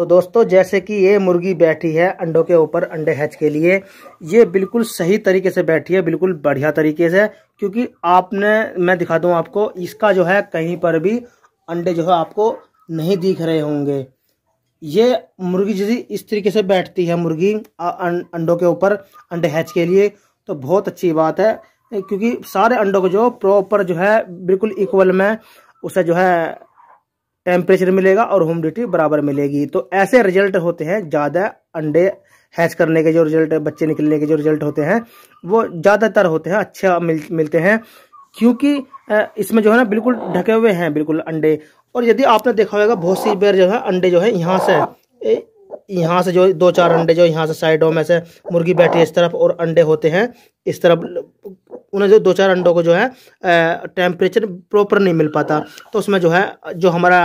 तो दोस्तों जैसे कि ये मुर्गी बैठी है अंडों के ऊपर अंडे हैच के लिए ये बिल्कुल सही तरीके से बैठी है बिल्कुल बढ़िया तरीके से क्योंकि आपने मैं दिखा दूं आपको इसका जो है कहीं पर भी अंडे जो है आपको नहीं दिख रहे होंगे ये मुर्गी जैसी इस तरीके से बैठती है मुर्गी अं, अंडों के ऊपर अंडे हैच के लिए तो बहुत अच्छी बात है क्योंकि सारे अंडों को जो प्रॉपर जो है बिल्कुल इक्वल में उसे जो है टेम्परेचर मिलेगा और ह्यूमिडिटी बराबर मिलेगी तो ऐसे रिजल्ट होते हैं ज़्यादा अंडे हैच करने के जो रिजल्ट बच्चे निकलने के जो रिजल्ट होते हैं वो ज़्यादातर होते हैं अच्छे मिल, मिलते हैं क्योंकि इसमें जो है ना बिल्कुल ढके हुए हैं बिल्कुल अंडे और यदि आपने देखा होगा बहुत सी बेर जो है अंडे जो है यहाँ से यहाँ से जो दो चार अंडे जो यहाँ से साइडों में से मुर्गी बैठी है इस तरफ और अंडे होते हैं इस तरफ उन्हें जो दो चार अंडों को जो है टेम्परेचर प्रॉपर नहीं मिल पाता तो उसमें जो है जो हमारा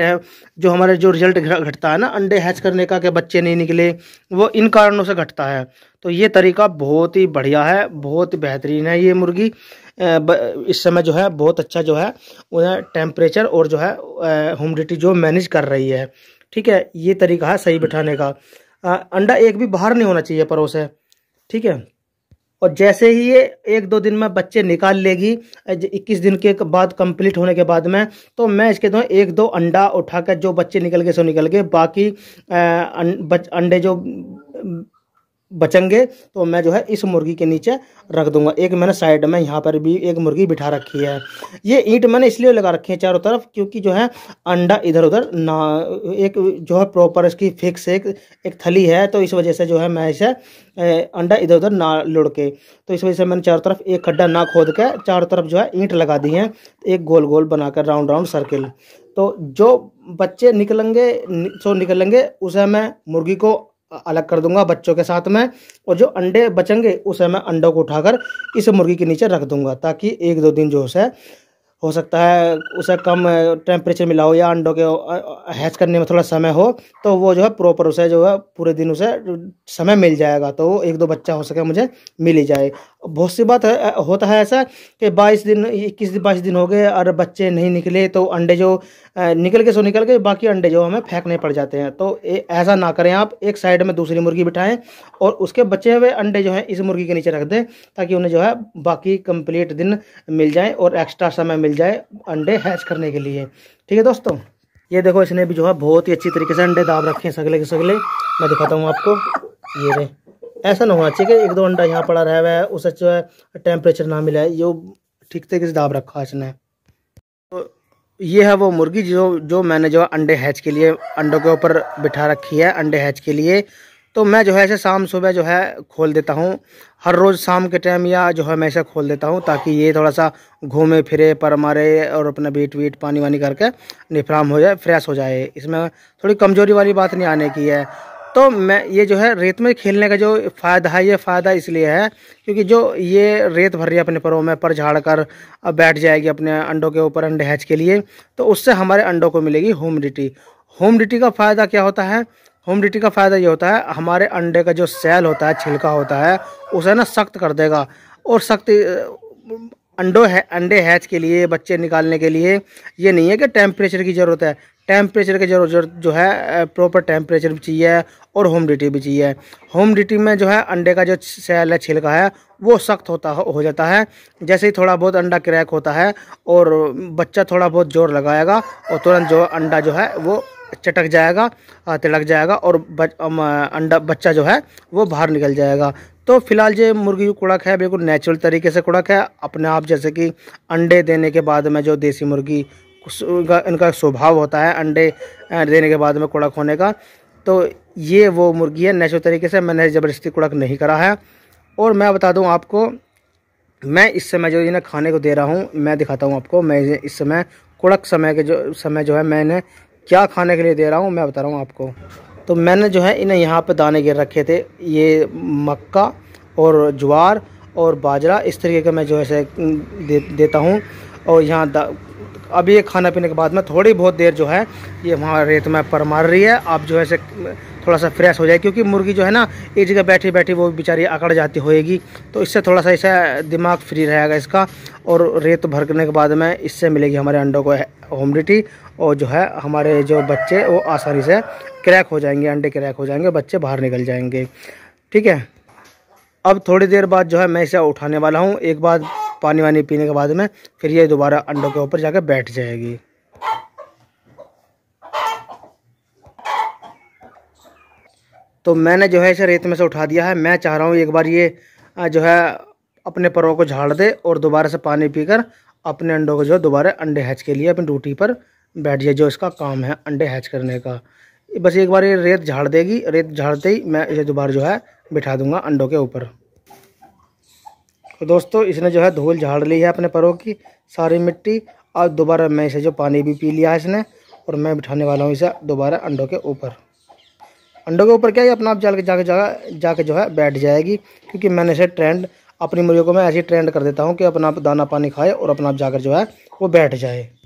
जो हमारे जो रिजल्ट घटता है ना अंडे हैच करने का कि बच्चे नहीं निकले वो इन कारणों से घटता है तो ये तरीका बहुत ही बढ़िया है बहुत बेहतरीन है ये मुर्गी इस समय जो है बहुत अच्छा जो है उन्हें टेम्परेचर और जो है ह्यूमिडिटी जो मैनेज कर रही है ठीक है ये तरीका है सही हम्म। बिठाने का आ, अंडा एक भी बाहर नहीं होना चाहिए परोसे ठीक है और जैसे ही ये एक दो दिन में बच्चे निकाल लेगी 21 दिन के बाद कंप्लीट होने के बाद में तो मैं इसके दो तो एक दो अंडा उठाकर जो बच्चे निकल गए सो निकल गए बाकी अं, अंडे जो बचेंगे तो मैं जो है इस मुर्गी के नीचे रख दूंगा एक मैंने साइड में यहाँ पर भी एक मुर्गी बिठा रखी है ये ईंट मैंने इसलिए लगा रखी है चारों तरफ क्योंकि जो है अंडा इधर उधर ना एक जो है प्रॉपर इसकी फिक्स एक एक थली है तो इस वजह से जो है मैं इसे अंडा इधर उधर ना के तो इस वजह से मैंने चारों तरफ एक खड्डा ना खोद के चारों तरफ जो है ईंट लगा दी है एक गोल गोल बनाकर राउंड राउंड सर्किल तो जो बच्चे निकलेंगे सो निकलेंगे उसे मैं मुर्गी को अलग कर दूंगा बच्चों के साथ में और जो अंडे बचेंगे उसे मैं अंडों को उठाकर इस मुर्गी के नीचे रख दूंगा ताकि एक दो दिन जो है हो सकता है उसे कम टेम्परेचर मिला हो या अंडों के हैच करने में थोड़ा समय हो तो वो जो है प्रॉपर उसे जो है पूरे दिन उसे समय मिल जाएगा तो वो एक दो बच्चा हो सके मुझे मिल ही जाए बहुत सी बात है, होता है ऐसा कि बाईस दिन इक्कीस दिन बाईस दिन हो गए और बच्चे नहीं निकले तो अंडे जो निकल के सो निकल के बाकी अंडे जो हमें फेंकने पड़ जाते हैं तो ऐसा ना करें आप एक साइड में दूसरी मुर्गी बिठाएं और उसके बचे हुए अंडे जो हैं इस मुर्गी के नीचे रख दें ताकि उन्हें जो है बाकी कंप्लीट दिन मिल जाए और एक्स्ट्रा समय मिल मिल जाए अंडे हैच करने के लिए ठीक है दोस्तों ये देखो इसने भी जो है बहुत ही अच्छी तरीके से अंडे दाब रखे हैं सगले के सगले मैं दिखाता हूँ आपको ये रे ऐसा ना होना चाहिए एक दो अंडा यहाँ पड़ा रहा है उसे जो है टेम्परेचर ना मिला है ये ठीक तरीके से दाब रखा है इसने तो ये है वो मुर्गी जो जो मैंने जो अंडे हैच के लिए अंडों के ऊपर बिठा रखी है अंडे हैच के लिए तो मैं जो है ऐसे शाम सुबह जो है खोल देता हूँ हर रोज़ शाम के टाइम या जो है मैं ऐसे खोल देता हूँ ताकि ये थोड़ा सा घूमे फिरे पर मारे और अपना बीट वीट पानी वानी करके निफराम हो जाए फ्रेश हो जाए इसमें थोड़ी कमज़ोरी वाली बात नहीं आने की है तो मैं ये जो है रेत में खेलने का जो फ़ायदा है ये फ़ायदा इसलिए है क्योंकि जो ये रेत भर रही है अपने परों में पर झाड़ कर बैठ जाएगी अपने अंडों के ऊपर अंडे हैच के लिए तो उससे हमारे अंडों को मिलेगी होमडिटी होमडिटी का फ़ायदा क्या होता है होम डिटी का फ़ायदा ये होता है हमारे अंडे का जो सेल होता है छिलका होता है उसे ना सख्त कर देगा और सख्त अंडो है अंडे हैच के लिए बच्चे निकालने के लिए ये नहीं है कि टेम्परेचर की ज़रूरत है टेम्परेचर की ज़रूरत जो है प्रॉपर टेम्परेचर भी चाहिए और होम डिटी भी चाहिए होम डिटी में जो है अंडे का जो सेल है छिलका है वो सख्त होता हो जाता है जैसे ही थोड़ा बहुत अंडा क्रैक होता है और बच्चा थोड़ा बहुत जोर लगाएगा और तुरंत जो अंडा जो है वो चटक जाएगा तिलक जाएगा और बच, अंडा बच्चा जो है वो बाहर निकल जाएगा तो फिलहाल ये मुर्गी कुड़क है बिल्कुल नेचुरल तरीके से कुड़क है अपने आप जैसे कि अंडे देने के बाद में जो देसी मुर्गी उनका इनका स्वभाव होता है अंडे देने के बाद में कुड़क होने का तो ये वो मुर्गी है नेचुरल तरीके से मैंने ज़बरदस्ती कुड़क नहीं करा है और मैं बता दूँ आपको मैं इस समय जो इन्हें खाने को दे रहा हूँ मैं दिखाता हूँ आपको मैं इस समय कुड़क समय के जो समय जो है मैंने क्या खाने के लिए दे रहा हूँ मैं बता रहा हूँ आपको तो मैंने जो है इन्हें यहाँ पर दाने गिर रखे थे ये मक्का और ज्वार और बाजरा इस तरीके का मैं जो है दे, देता हूँ और यहाँ अब ये खाना पीने के बाद में थोड़ी बहुत देर जो है ये वहाँ रेत में पर मार रही है अब जो है से थोड़ा सा फ्रेश हो जाए क्योंकि मुर्गी जो है ना एक जगह बैठी बैठी वो बेचारी अकड़ जाती होएगी तो इससे थोड़ा सा ऐसा दिमाग फ्री रहेगा इसका और रेत भरने के बाद में इससे मिलेगी हमारे अंडों को होमडिटी और जो है हमारे जो बच्चे वो आसानी से क्रैक हो जाएंगे अंडे क्रैक हो जाएंगे बच्चे बाहर निकल जाएंगे ठीक है अब थोड़ी देर बाद जो है मैं इसे उठाने वाला हूँ एक बार पानी वानी पीने के बाद में फिर ये दोबारा अंडों के ऊपर जाकर बैठ जाएगी तो मैंने जो है इसे रेत में से उठा दिया है मैं चाह रहा हूँ एक बार ये जो है अपने परों को झाड़ दे और दोबारा से पानी पीकर अपने अंडों को जो है दोबारा अंडे हैच के लिए अपनी ड्यूटी पर बैठ जाए जो इसका काम है अंडे हैच करने का बस एक बार ये रेत झाड़ देगी रेत झाड़ते ही मैं इसे दोबारा जो है बिठा दूंगा अंडों के ऊपर तो दोस्तों इसने जो है धूल झाड़ ली है अपने परों की सारी मिट्टी और दोबारा मैं इसे जो पानी भी पी लिया है इसने और मैं बिठाने वाला हूँ इसे दोबारा अंडों के ऊपर अंडों के ऊपर क्या है अपना आप जाके जाके जाके जाके जो है बैठ जाएगी क्योंकि मैंने इसे ट्रेंड अपनी मुर्गियों को मैं ऐसी ट्रेंड कर देता हूँ कि अपना आप दाना पानी खाए और अपना आप जाकर जो है वो बैठ जाए